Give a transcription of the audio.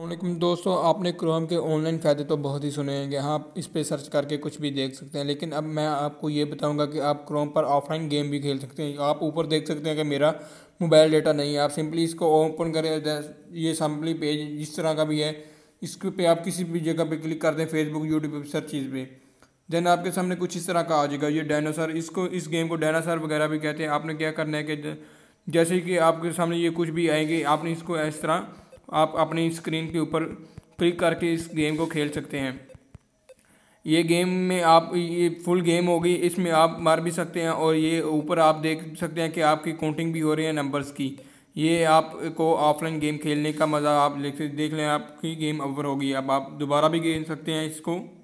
वालेकुम दोस्तों आपने क्रोम के ऑनलाइन फ़ायदे तो बहुत ही सुने होंगे हाँ, आप इस पर सर्च करके कुछ भी देख सकते हैं लेकिन अब मैं आपको ये बताऊंगा कि आप क्रोम पर ऑफलाइन गेम भी खेल सकते हैं आप ऊपर देख सकते हैं कि मेरा मोबाइल डेटा नहीं है आप सिंपली इसको ओपन करें ये सैम्पली पेज जिस तरह का भी है इस पर आप किसी भी जगह पर क्लिक कर दें फेसबुक यूट्यूब पर चीज़ पर देन आपके सामने कुछ इस तरह का आ जाएगा ये डायनासोर इसको इस गेम को डायनासोर वगैरह भी कहते हैं आपने क्या करना है कि जैसे कि आपके सामने ये कुछ भी आएंगे आपने इसको इस तरह आप अपनी स्क्रीन के ऊपर क्लिक करके इस गेम को खेल सकते हैं ये गेम में आप ये फुल गेम होगी इसमें आप मार भी सकते हैं और ये ऊपर आप देख सकते हैं कि आपकी काउंटिंग भी हो रही है नंबर्स की ये आपको ऑफलाइन गेम खेलने का मज़ा आप देख लें आपकी गेम ओवर होगी अब आप दोबारा भी खेल सकते हैं इसको